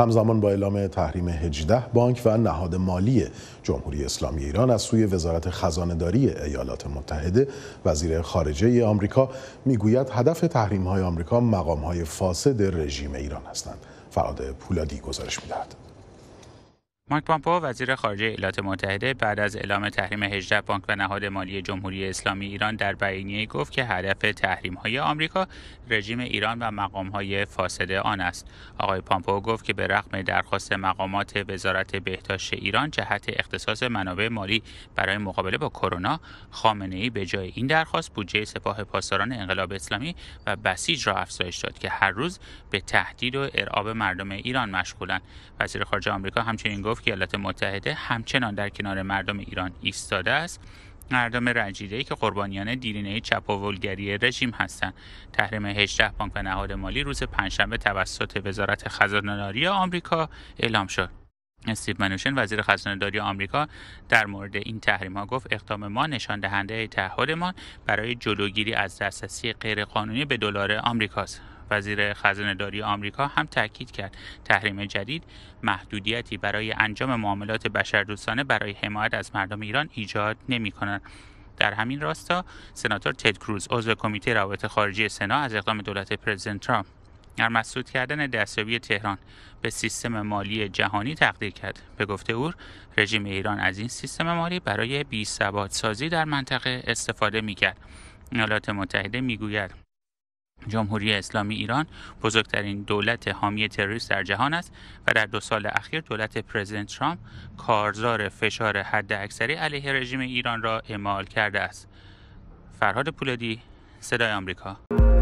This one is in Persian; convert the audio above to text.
همزمان با اعلام تحریم 18 بانک و نهاد مالی جمهوری اسلامی ایران از سوی وزارت خزانهداری ایالات متحده وزیر خارجه آمریکا میگوید هدف تحریم های آمریکا مقام های فاسد رژیم ایران هستند. فراد پولادی گزارش میدهد. مایک پامپو وزیر خارجه ایالات متحده بعد از اعلام تحریم 18 بانک و نهاد مالی جمهوری اسلامی ایران در بیانیه گفت که هدف تحریم های آمریکا رژیم ایران و مقام های فاسده آن است. آقای پامپو گفت که به رغم درخواست مقامات وزارت بهداشت ایران جهت اختصاص منابع مالی برای مقابله با کرونا، خامنه ای به جای این درخواست بودجه سپاه پاسداران انقلاب اسلامی و بسیج را افزایش داد که هر روز به تهدید و ارعاب مردم ایران مشغولند. وزیر خارجه آمریکا همچنین گفت گفت ایالات متحده همچنان در کنار مردم ایران ایستاده است مردم رنجیده که قربانیان دیرینه چپاولگری رژیم هستند تحریم 18 بانک و نهاد مالی روز پنجشنبه توسط وزارت داری آمریکا اعلام شد استیو منوشن وزیر خزانه داری آمریکا در مورد این تحریم ها گفت اقدام ما نشان دهنده تعهدمان برای جلوگیری از دسترسی غیرقانونی به دلار آمریکاست وزیر خزانه داری آمریکا هم تاکید کرد تحریم جدید محدودیتی برای انجام معاملات بشردوستانه برای حمایت از مردم ایران ایجاد نمی در همین راستا سناتور تد کروز عضو کمیته روابط خارجی سنا از اقدام دولت پرزیدنت ترامپ در مسدود کردن دستیابی تهران به سیستم مالی جهانی تقدیر کرد به گفته او رژیم ایران از این سیستم مالی برای بیثبات سازی در منطقه استفاده میکرد ایالات متحده گوید. جمهوری اسلامی ایران بزرگترین دولت حامی تروریست در جهان است و در دو سال اخیر دولت پرزیدنت ترامپ کارزار فشار حد اکثری علیه رژیم ایران را اعمال کرده است. فرهاد پولادی صدای آمریکا